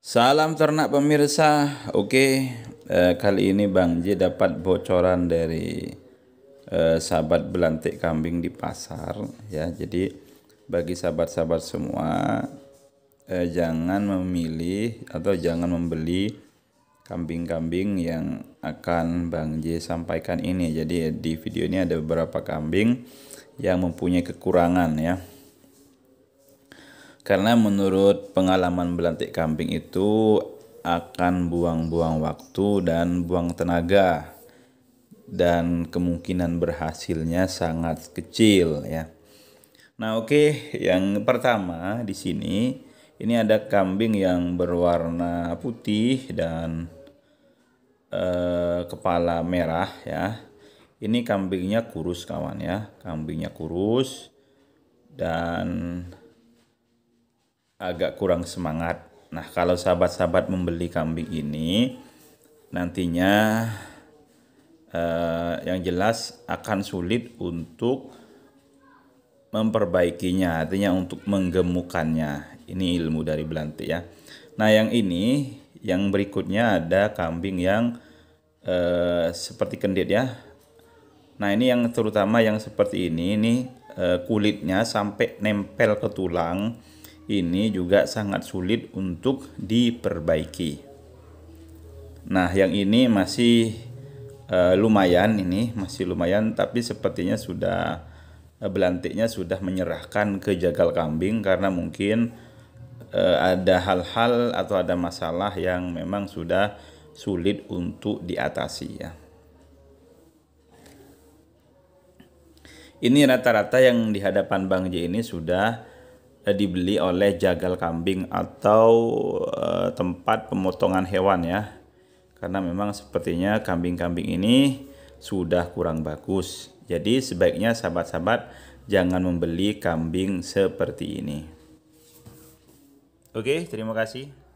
Salam ternak pemirsa. Oke, uh, kali ini Bang J dapat bocoran dari uh, sahabat belantik kambing di pasar ya. Jadi bagi sahabat-sahabat semua uh, jangan memilih atau jangan membeli kambing-kambing yang akan Bang J sampaikan ini. Jadi di video ini ada beberapa kambing yang mempunyai kekurangan ya karena menurut pengalaman belantik kambing itu akan buang-buang waktu dan buang tenaga dan kemungkinan berhasilnya sangat kecil ya. Nah, oke, okay. yang pertama di sini ini ada kambing yang berwarna putih dan eh, kepala merah ya. Ini kambingnya kurus kawan ya, kambingnya kurus dan agak kurang semangat. Nah, kalau sahabat-sahabat membeli kambing ini nantinya eh, yang jelas akan sulit untuk memperbaikinya, artinya untuk menggemukannya. Ini ilmu dari Belante ya. Nah, yang ini yang berikutnya ada kambing yang eh, seperti kendit ya. Nah, ini yang terutama yang seperti ini ini eh, kulitnya sampai nempel ke tulang ini juga sangat sulit untuk diperbaiki. Nah, yang ini masih uh, lumayan ini masih lumayan tapi sepertinya sudah uh, belantiknya sudah menyerahkan ke jagal kambing karena mungkin uh, ada hal-hal atau ada masalah yang memang sudah sulit untuk diatasi ya. Ini rata-rata yang di hadapan Bang J ini sudah Eh, dibeli oleh jagal kambing atau uh, tempat pemotongan hewan ya. Karena memang sepertinya kambing-kambing ini sudah kurang bagus. Jadi sebaiknya sahabat-sahabat jangan membeli kambing seperti ini. Oke, terima kasih.